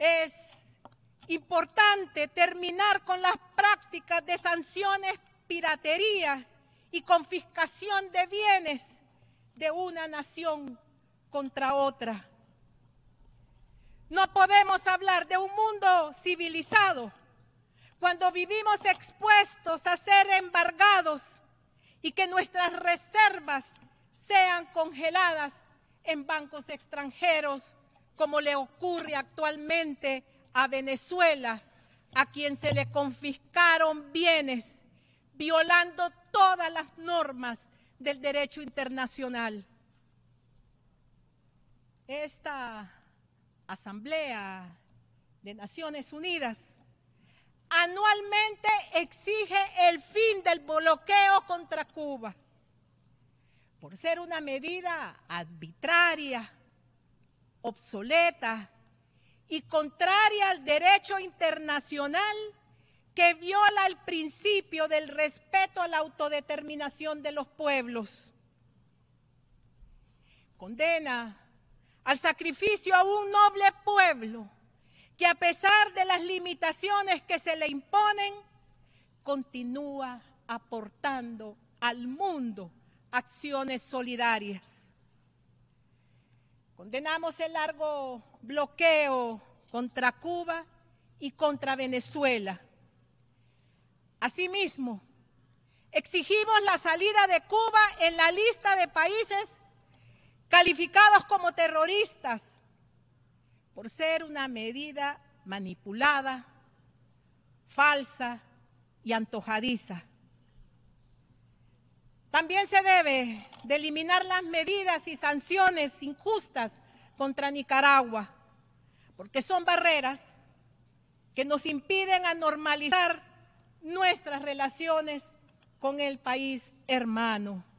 Es importante terminar con las prácticas de sanciones, piratería y confiscación de bienes de una nación contra otra. No podemos hablar de un mundo civilizado cuando vivimos expuestos a ser embargados y que nuestras reservas sean congeladas en bancos extranjeros como le ocurre actualmente a Venezuela, a quien se le confiscaron bienes, violando todas las normas del derecho internacional. Esta Asamblea de Naciones Unidas anualmente exige el fin del bloqueo contra Cuba por ser una medida arbitraria obsoleta y contraria al derecho internacional que viola el principio del respeto a la autodeterminación de los pueblos. Condena al sacrificio a un noble pueblo que a pesar de las limitaciones que se le imponen, continúa aportando al mundo acciones solidarias. Condenamos el largo bloqueo contra Cuba y contra Venezuela. Asimismo, exigimos la salida de Cuba en la lista de países calificados como terroristas por ser una medida manipulada, falsa y antojadiza. También se debe de eliminar las medidas y sanciones injustas contra Nicaragua, porque son barreras que nos impiden a normalizar nuestras relaciones con el país hermano.